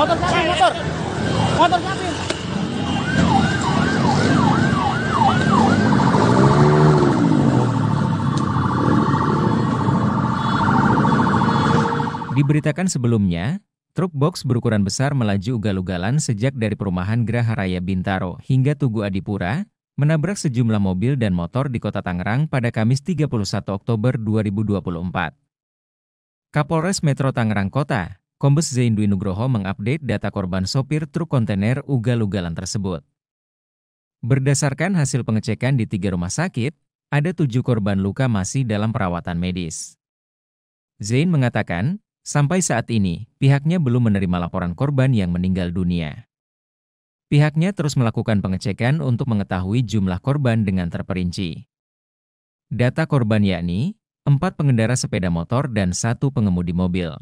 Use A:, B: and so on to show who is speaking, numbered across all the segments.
A: Diberitakan
B: sebelumnya, truk box berukuran besar melaju ugal-ugalan sejak dari perumahan Graha Raya Bintaro hingga Tugu Adipura, menabrak sejumlah mobil dan motor di kota Tangerang pada Kamis 31 Oktober 2024. Kapolres Metro Tangerang Kota, Kombes Zain Dwi Nugroho mengupdate data korban sopir truk kontainer ugal-ugalan tersebut. Berdasarkan hasil pengecekan di tiga rumah sakit, ada tujuh korban luka masih dalam perawatan medis. Zain mengatakan, sampai saat ini, pihaknya belum menerima laporan korban yang meninggal dunia. Pihaknya terus melakukan pengecekan untuk mengetahui jumlah korban dengan terperinci. Data korban yakni, empat pengendara sepeda motor dan satu pengemudi mobil.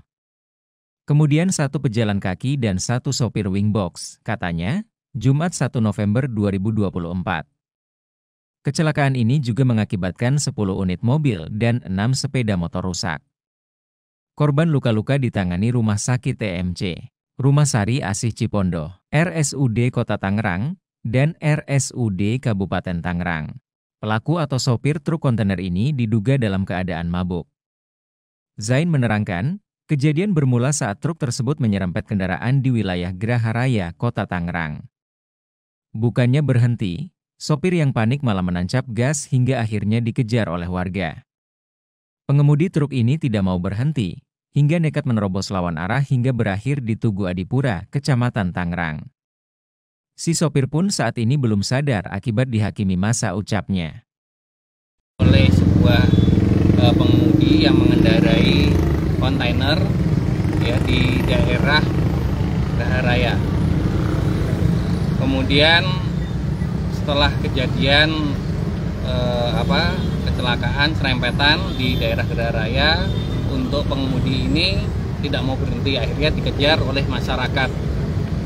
B: Kemudian satu pejalan kaki dan satu sopir wing box, katanya, Jumat 1 November 2024. Kecelakaan ini juga mengakibatkan 10 unit mobil dan 6 sepeda motor rusak. Korban luka-luka ditangani Rumah Sakit TMC, Rumah Sari Asih Cipondo, RSUD Kota Tangerang, dan RSUD Kabupaten Tangerang. Pelaku atau sopir truk kontainer ini diduga dalam keadaan mabuk. Zain menerangkan, Kejadian bermula saat truk tersebut menyerempet kendaraan di wilayah Geraha Raya, Kota Tangerang. Bukannya berhenti, sopir yang panik malah menancap gas hingga akhirnya dikejar oleh warga. Pengemudi truk ini tidak mau berhenti, hingga nekat menerobos lawan arah hingga berakhir di Tugu Adipura, Kecamatan Tangerang. Si sopir pun saat ini belum sadar akibat dihakimi masa ucapnya.
A: Oleh sebuah eh, pengemudi yang mengendarai kontainer ya di daerah Raya. Kemudian setelah kejadian eh, apa kecelakaan serempetan di daerah Raya, untuk pengemudi ini tidak mau berhenti akhirnya dikejar oleh masyarakat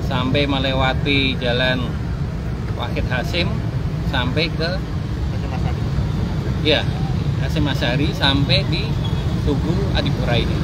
A: sampai melewati jalan Wahid Hasim sampai ke ya Hasim Asari sampai di Tugu Adipura ini.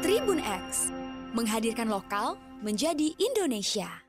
A: Tribun X menghadirkan
B: lokal menjadi Indonesia.